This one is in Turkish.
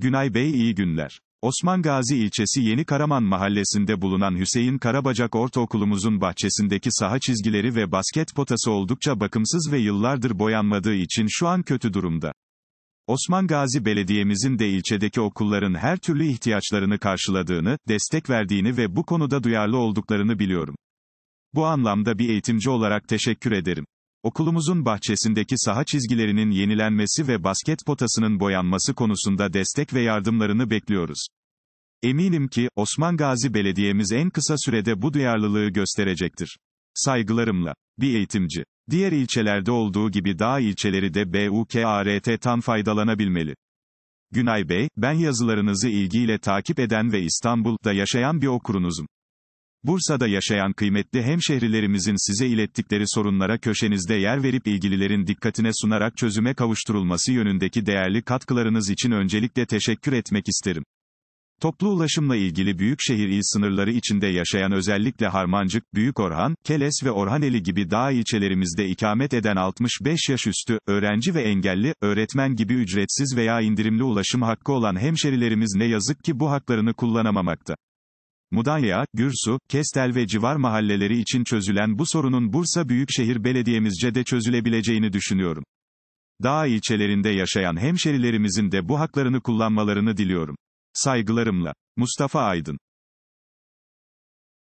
Günay Bey iyi günler. Osman Gazi ilçesi Yeni Karaman mahallesinde bulunan Hüseyin Karabacak Ortaokulumuzun bahçesindeki saha çizgileri ve basket potası oldukça bakımsız ve yıllardır boyanmadığı için şu an kötü durumda. Osman Gazi Belediye'mizin de ilçedeki okulların her türlü ihtiyaçlarını karşıladığını, destek verdiğini ve bu konuda duyarlı olduklarını biliyorum. Bu anlamda bir eğitimci olarak teşekkür ederim okulumuzun bahçesindeki saha çizgilerinin yenilenmesi ve basket potasının boyanması konusunda destek ve yardımlarını bekliyoruz. Eminim ki, Osman Gazi Belediye'miz en kısa sürede bu duyarlılığı gösterecektir. Saygılarımla. Bir eğitimci. Diğer ilçelerde olduğu gibi dağ ilçeleri de BUKART'tan faydalanabilmeli. Günay Bey, ben yazılarınızı ilgiyle takip eden ve İstanbul'da yaşayan bir okurunuzum. Bursa'da yaşayan kıymetli hemşehrilerimizin size ilettikleri sorunlara köşenizde yer verip ilgililerin dikkatine sunarak çözüme kavuşturulması yönündeki değerli katkılarınız için öncelikle teşekkür etmek isterim. Toplu ulaşımla ilgili büyük şehir il sınırları içinde yaşayan özellikle Harmancık, Orhan, Keles ve Orhaneli gibi dağ ilçelerimizde ikamet eden 65 yaş üstü, öğrenci ve engelli, öğretmen gibi ücretsiz veya indirimli ulaşım hakkı olan hemşerilerimiz ne yazık ki bu haklarını kullanamamakta. Mudanya, Gürsu, Kestel ve civar mahalleleri için çözülen bu sorunun Bursa Büyükşehir Belediye'mizce de çözülebileceğini düşünüyorum. Dağ ilçelerinde yaşayan hemşerilerimizin de bu haklarını kullanmalarını diliyorum. Saygılarımla, Mustafa Aydın